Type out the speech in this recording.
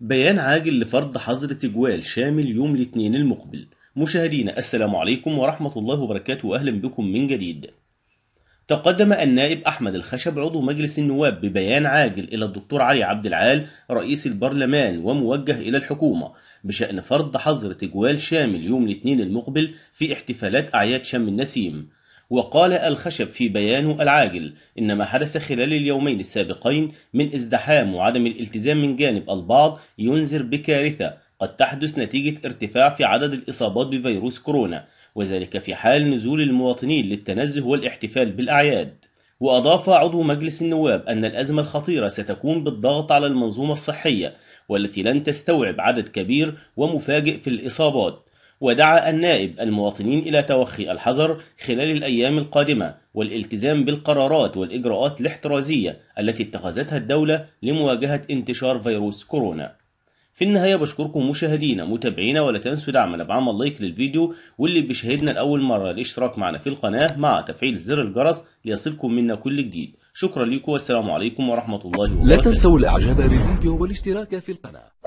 بيان عاجل لفرض حظر تجوال شامل يوم الاثنين المقبل مشاهدينا السلام عليكم ورحمة الله وبركاته أهلا بكم من جديد تقدم النائب أحمد الخشب عضو مجلس النواب ببيان عاجل إلى الدكتور علي عبد العال رئيس البرلمان وموجه إلى الحكومة بشأن فرض حظر تجوال شامل يوم الاثنين المقبل في احتفالات أعياد شم النسيم وقال الخشب في بيان العاجل إن ما حدث خلال اليومين السابقين من ازدحام وعدم الالتزام من جانب البعض ينذر بكارثة قد تحدث نتيجة ارتفاع في عدد الإصابات بفيروس كورونا وذلك في حال نزول المواطنين للتنزه والاحتفال بالأعياد وأضاف عضو مجلس النواب أن الأزمة الخطيرة ستكون بالضغط على المنظومة الصحية والتي لن تستوعب عدد كبير ومفاجئ في الإصابات ودعا النائب المواطنين إلى توخي الحذر خلال الأيام القادمة والالتزام بالقرارات والإجراءات الاحترازية التي اتخذتها الدولة لمواجهة انتشار فيروس كورونا في النهاية بشكركم مشاهدينا متابعينا ولا تنسوا دعمنا بعمل لايك للفيديو واللي بيشاهدنا لأول مرة الاشتراك معنا في القناة مع تفعيل زر الجرس ليصلكم منا كل جديد شكرا لكم والسلام عليكم ورحمة الله وبركاته لا تنسوا الإعجاب بالفيديو والاشتراك في القناة